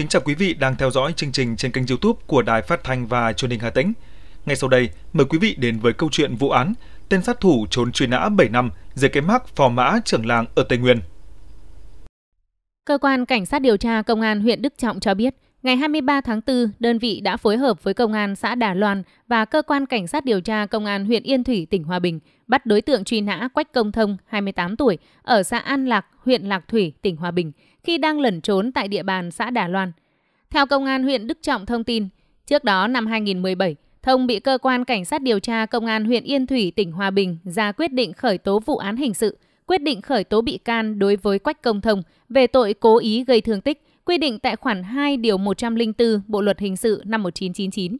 Kính chào quý vị đang theo dõi chương trình trên kênh YouTube của Đài Phát thanh và Truyền hình Hà Tĩnh. Ngay sau đây, mời quý vị đến với câu chuyện vụ án tên sát thủ trốn truy nã 7 năm dưới cái mác phò mã trưởng làng ở Tây Nguyên. Cơ quan Cảnh sát điều tra Công an huyện Đức Trọng cho biết, ngày 23 tháng 4, đơn vị đã phối hợp với Công an xã Đà Loan và Cơ quan Cảnh sát điều tra Công an huyện Yên Thủy, tỉnh Hòa Bình bắt đối tượng truy nã Quách Công Thông, 28 tuổi, ở xã An Lạc, huyện Lạc Thủy, tỉnh Hòa Bình – khi đang lẩn trốn tại địa bàn xã Đà Loan. Theo Công an huyện Đức Trọng thông tin, trước đó năm 2017, Thông bị cơ quan cảnh sát điều tra Công an huyện Yên Thủy, tỉnh Hòa Bình ra quyết định khởi tố vụ án hình sự, quyết định khởi tố bị can đối với Quách Công Thông về tội cố ý gây thương tích, quy định tại khoản 2 điều 104 Bộ luật hình sự năm 1999.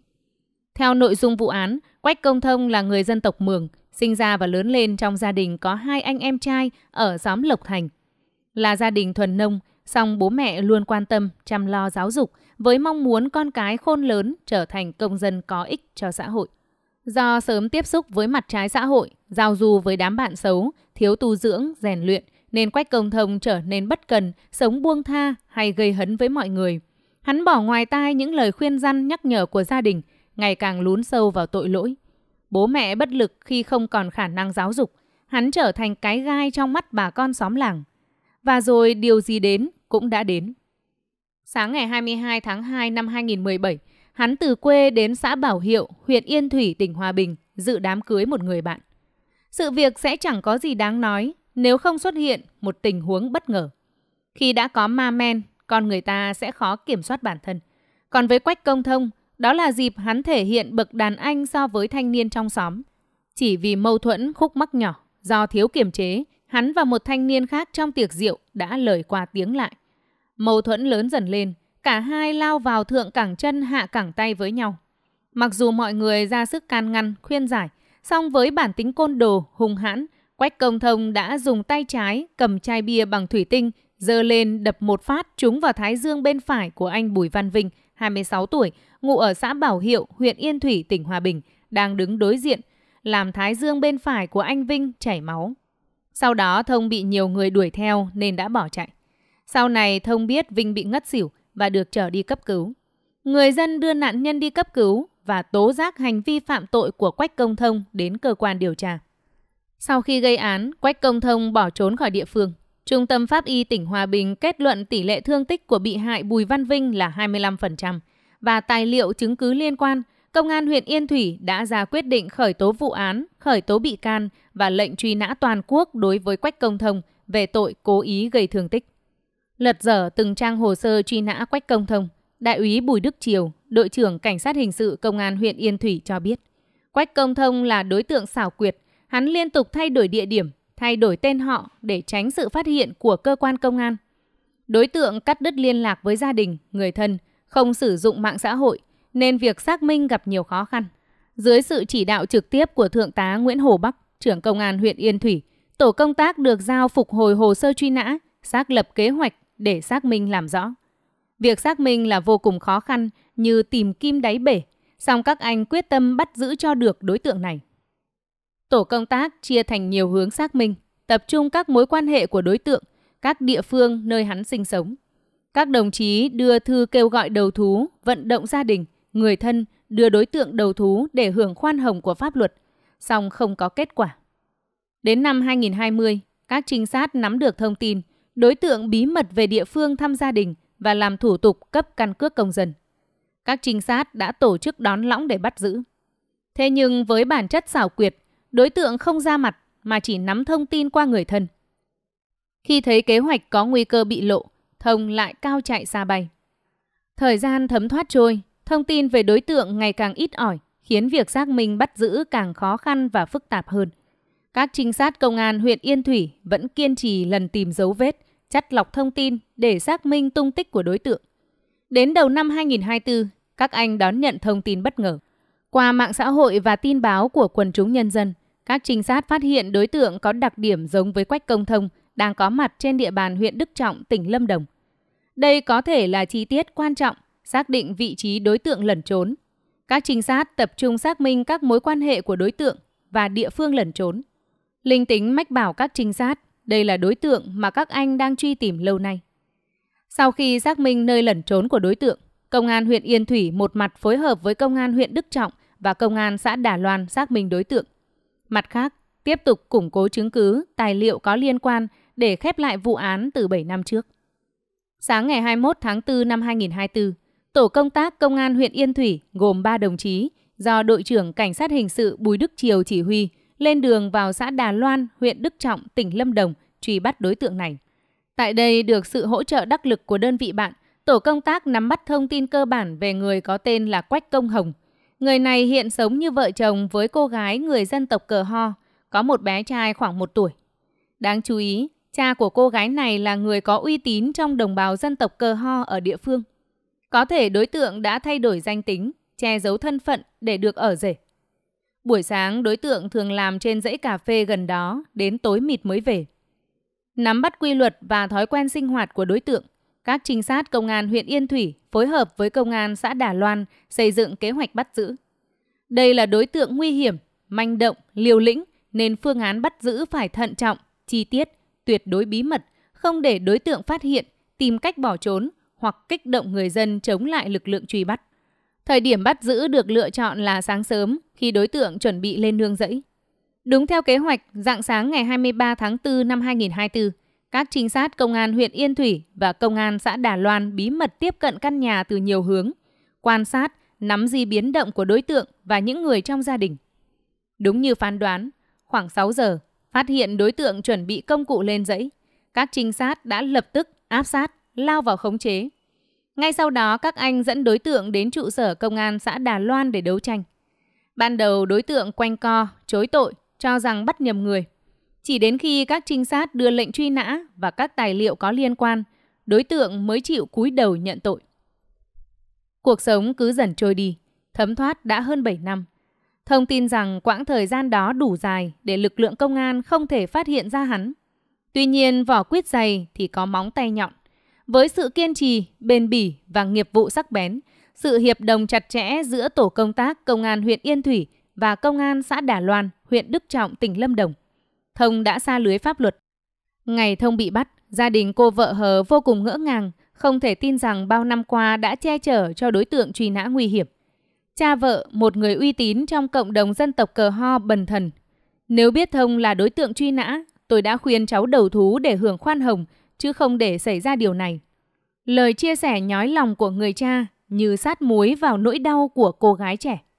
Theo nội dung vụ án, Quách Công Thông là người dân tộc Mường, sinh ra và lớn lên trong gia đình có hai anh em trai ở xóm Lộc Thành. Là gia đình thuần nông, Song bố mẹ luôn quan tâm, chăm lo giáo dục với mong muốn con cái khôn lớn trở thành công dân có ích cho xã hội. Do sớm tiếp xúc với mặt trái xã hội, giao du với đám bạn xấu, thiếu tu dưỡng, rèn luyện, nên Quách Công Thông trở nên bất cần, sống buông tha hay gây hấn với mọi người. Hắn bỏ ngoài tai những lời khuyên răn nhắc nhở của gia đình, ngày càng lún sâu vào tội lỗi. Bố mẹ bất lực khi không còn khả năng giáo dục, hắn trở thành cái gai trong mắt bà con xóm làng. Và rồi điều gì đến cũng đã đến. Sáng ngày 22 tháng 2 năm 2017, hắn từ quê đến xã Bảo Hiệu, huyện Yên Thủy, tỉnh Hòa Bình, dự đám cưới một người bạn. Sự việc sẽ chẳng có gì đáng nói nếu không xuất hiện một tình huống bất ngờ. Khi đã có ma men, con người ta sẽ khó kiểm soát bản thân. Còn với Quách Công Thông, đó là dịp hắn thể hiện bậc đàn anh so với thanh niên trong xóm. Chỉ vì mâu thuẫn khúc mắc nhỏ, do thiếu kiềm chế, hắn và một thanh niên khác trong tiệc rượu đã lời qua tiếng lại. Mâu thuẫn lớn dần lên, cả hai lao vào thượng cẳng chân hạ cẳng tay với nhau. Mặc dù mọi người ra sức can ngăn, khuyên giải, song với bản tính côn đồ, hung hãn, Quách Công Thông đã dùng tay trái cầm chai bia bằng thủy tinh, dơ lên đập một phát trúng vào thái dương bên phải của anh Bùi Văn Vinh, 26 tuổi, ngụ ở xã Bảo Hiệu, huyện Yên Thủy, tỉnh Hòa Bình, đang đứng đối diện, làm thái dương bên phải của anh Vinh chảy máu. Sau đó Thông bị nhiều người đuổi theo nên đã bỏ chạy. Sau này thông biết Vinh bị ngất xỉu và được trở đi cấp cứu. Người dân đưa nạn nhân đi cấp cứu và tố giác hành vi phạm tội của Quách Công Thông đến cơ quan điều tra. Sau khi gây án, Quách Công Thông bỏ trốn khỏi địa phương. Trung tâm Pháp y tỉnh Hòa Bình kết luận tỷ lệ thương tích của bị hại Bùi Văn Vinh là 25% và tài liệu chứng cứ liên quan, Công an huyện Yên Thủy đã ra quyết định khởi tố vụ án, khởi tố bị can và lệnh truy nã toàn quốc đối với Quách Công Thông về tội cố ý gây thương tích lật dở từng trang hồ sơ truy nã Quách Công Thông, Đại úy Bùi Đức Triều, đội trưởng cảnh sát hình sự công an huyện Yên Thủy cho biết, Quách Công Thông là đối tượng xảo quyệt, hắn liên tục thay đổi địa điểm, thay đổi tên họ để tránh sự phát hiện của cơ quan công an. Đối tượng cắt đứt liên lạc với gia đình, người thân, không sử dụng mạng xã hội nên việc xác minh gặp nhiều khó khăn. Dưới sự chỉ đạo trực tiếp của Thượng tá Nguyễn Hồ Bắc, trưởng công an huyện Yên Thủy, tổ công tác được giao phục hồi hồ sơ truy nã, xác lập kế hoạch để xác minh làm rõ. Việc xác minh là vô cùng khó khăn như tìm kim đáy bể, song các anh quyết tâm bắt giữ cho được đối tượng này. Tổ công tác chia thành nhiều hướng xác minh, tập trung các mối quan hệ của đối tượng, các địa phương nơi hắn sinh sống. Các đồng chí đưa thư kêu gọi đầu thú, vận động gia đình, người thân đưa đối tượng đầu thú để hưởng khoan hồng của pháp luật, song không có kết quả. Đến năm 2020, các trinh sát nắm được thông tin đối tượng bí mật về địa phương thăm gia đình và làm thủ tục cấp căn cước công dân. Các trinh sát đã tổ chức đón lõng để bắt giữ. Thế nhưng với bản chất xảo quyệt, đối tượng không ra mặt mà chỉ nắm thông tin qua người thân. Khi thấy kế hoạch có nguy cơ bị lộ, Thông lại cao chạy xa bay. Thời gian thấm thoát trôi, thông tin về đối tượng ngày càng ít ỏi, khiến việc xác minh bắt giữ càng khó khăn và phức tạp hơn. Các trinh sát công an huyện Yên Thủy vẫn kiên trì lần tìm dấu vết, chắt lọc thông tin để xác minh tung tích của đối tượng. Đến đầu năm 2024, các anh đón nhận thông tin bất ngờ. Qua mạng xã hội và tin báo của quần chúng nhân dân, các trinh sát phát hiện đối tượng có đặc điểm giống với Quách Công Thông đang có mặt trên địa bàn huyện Đức Trọng, tỉnh Lâm Đồng. Đây có thể là chi tiết quan trọng xác định vị trí đối tượng lẩn trốn. Các trinh sát tập trung xác minh các mối quan hệ của đối tượng và địa phương lẩn trốn. Linh tính mách bảo các trinh sát đây là đối tượng mà các anh đang truy tìm lâu nay. Sau khi xác minh nơi lẩn trốn của đối tượng, Công an huyện Yên Thủy một mặt phối hợp với Công an huyện Đức Trọng và Công an xã Đà Loan xác minh đối tượng. Mặt khác, tiếp tục củng cố chứng cứ, tài liệu có liên quan để khép lại vụ án từ 7 năm trước. Sáng ngày 21 tháng 4 năm 2024, Tổ công tác Công an huyện Yên Thủy gồm 3 đồng chí do đội trưởng Cảnh sát Hình sự Bùi Đức Triều chỉ huy – lên đường vào xã Đà Loan, huyện Đức Trọng, tỉnh Lâm Đồng truy bắt đối tượng này. Tại đây được sự hỗ trợ đắc lực của đơn vị bạn, tổ công tác nắm bắt thông tin cơ bản về người có tên là Quách Công Hồng. Người này hiện sống như vợ chồng với cô gái người dân tộc Cờ Ho, có một bé trai khoảng một tuổi. Đáng chú ý, cha của cô gái này là người có uy tín trong đồng bào dân tộc Cờ Ho ở địa phương. Có thể đối tượng đã thay đổi danh tính, che giấu thân phận để được ở rể. Buổi sáng đối tượng thường làm trên dãy cà phê gần đó, đến tối mịt mới về. Nắm bắt quy luật và thói quen sinh hoạt của đối tượng, các trinh sát công an huyện Yên Thủy phối hợp với công an xã Đà Loan xây dựng kế hoạch bắt giữ. Đây là đối tượng nguy hiểm, manh động, liều lĩnh nên phương án bắt giữ phải thận trọng, chi tiết, tuyệt đối bí mật, không để đối tượng phát hiện, tìm cách bỏ trốn hoặc kích động người dân chống lại lực lượng truy bắt. Thời điểm bắt giữ được lựa chọn là sáng sớm khi đối tượng chuẩn bị lên nương rẫy. Đúng theo kế hoạch, dạng sáng ngày 23 tháng 4 năm 2024, các trinh sát công an huyện Yên Thủy và công an xã Đà Loan bí mật tiếp cận căn nhà từ nhiều hướng, quan sát, nắm di biến động của đối tượng và những người trong gia đình. Đúng như phán đoán, khoảng 6 giờ, phát hiện đối tượng chuẩn bị công cụ lên dãy. Các trinh sát đã lập tức áp sát, lao vào khống chế, ngay sau đó, các anh dẫn đối tượng đến trụ sở công an xã Đà Loan để đấu tranh. Ban đầu đối tượng quanh co, chối tội, cho rằng bắt nhầm người. Chỉ đến khi các trinh sát đưa lệnh truy nã và các tài liệu có liên quan, đối tượng mới chịu cúi đầu nhận tội. Cuộc sống cứ dần trôi đi, thấm thoát đã hơn 7 năm. Thông tin rằng quãng thời gian đó đủ dài để lực lượng công an không thể phát hiện ra hắn. Tuy nhiên vỏ quýt dày thì có móng tay nhọn. Với sự kiên trì, bền bỉ và nghiệp vụ sắc bén, sự hiệp đồng chặt chẽ giữa tổ công tác Công an huyện Yên Thủy và Công an xã Đà Loan, huyện Đức Trọng, tỉnh Lâm Đồng, Thông đã xa lưới pháp luật. Ngày Thông bị bắt, gia đình cô vợ hờ vô cùng ngỡ ngàng, không thể tin rằng bao năm qua đã che chở cho đối tượng truy nã nguy hiểm. Cha vợ, một người uy tín trong cộng đồng dân tộc cờ ho bần thần. Nếu biết Thông là đối tượng truy nã, tôi đã khuyên cháu đầu thú để hưởng khoan hồng chứ không để xảy ra điều này. Lời chia sẻ nhói lòng của người cha như sát muối vào nỗi đau của cô gái trẻ.